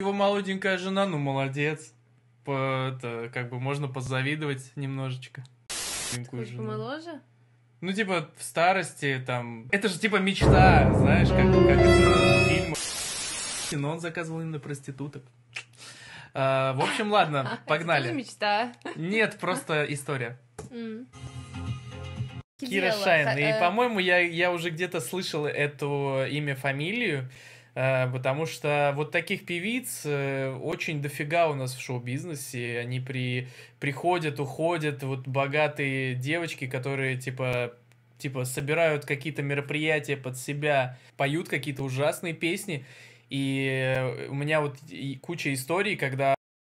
Его молоденькая жена, ну молодец. По, это, как бы можно позавидовать немножечко. Ты Помоложе? Ну, типа, в старости, там... Это же, типа, мечта, знаешь, как, как это фильм. Но он заказывал именно проституток. А, в общем, ладно, а, погнали. Это мечта. Нет, просто история. Кира Шайн. И, э. по-моему, я, я уже где-то слышал это имя, фамилию. Э, потому что вот таких певиц э, очень дофига у нас в шоу-бизнесе, они при, приходят, уходят, вот богатые девочки, которые, типа, типа собирают какие-то мероприятия под себя, поют какие-то ужасные песни, и э, у меня вот куча историй, когда